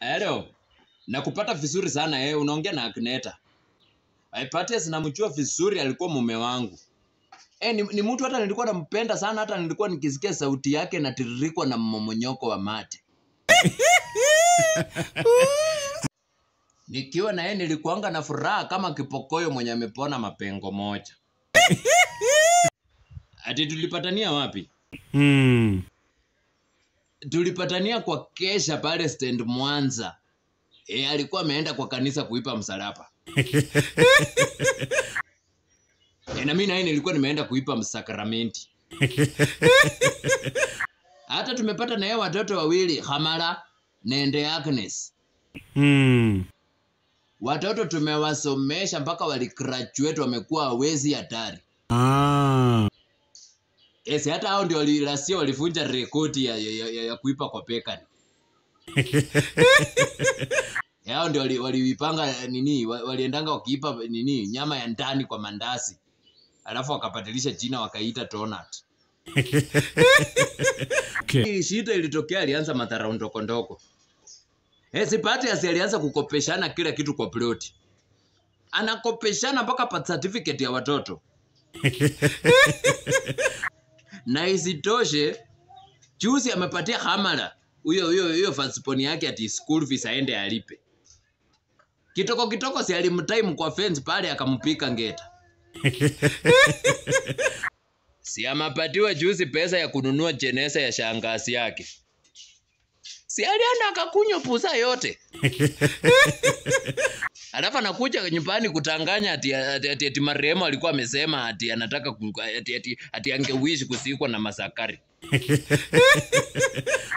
Hello. kupata vizuri sana eh, unaongea na Agneta. Hypatias namjua vizuri, alikuwa mume wangu. Eh, ni, ni mtu hata nilikuwa nampenda sana, hata nilikuwa nikisikia sauti yake natiririkwa na mmomonyoko wa mate. Nikiwa na yeye nilikuanga na furaha kama kipokoyo mwenye amepona mapengo moja. Ati tulipatania wapi? Mm tulipatania kwa kesha pale stand Mwanza. E, alikuwa ameenda kwa kanisa kuipa msalaba e, na mimi naye nilikuwa nimeenda kuipa msakramenti hata tumepata naye watoto wawili Hamara nende Agnes. Mm. Watoto tumewasomesha mpaka waligraduate, wamekuwa wezi hatari. Ah. Yes, eh, hata hao ndio lasia walivunja rekodi ya, ya, ya, ya kuipa kwa Pekan. Eh, hao ndio waliipanga nini, waliendanga wakiipa nini nyama ya ndani kwa mandasi, alafu wakapatilisha jina wakaita donut. Okay. Shida ilitokea, alianza madharau ndogo ndogo. Yes, eh, asi alianza kukopeshana kila kitu kwa ploti, anakopeshana mpaka pat certificate ya watoto Na isitoshe juzi amepatia Hamala huyo huyo huyo firstborn yake ati school fees aende alipe. Kitoko kitoko si alimtime kwa fence pale akampika ngeta. si amapatiwa juzi pesa ya kununua jeneza ya shangazi yake. Si alienda akakunywa pusa yote. Alafu anakuja nyumbani kutanganya ati ati, ati, ati marehemu alikuwa amesema ati anataka ati, ati, ati, ati kusikwa na masakari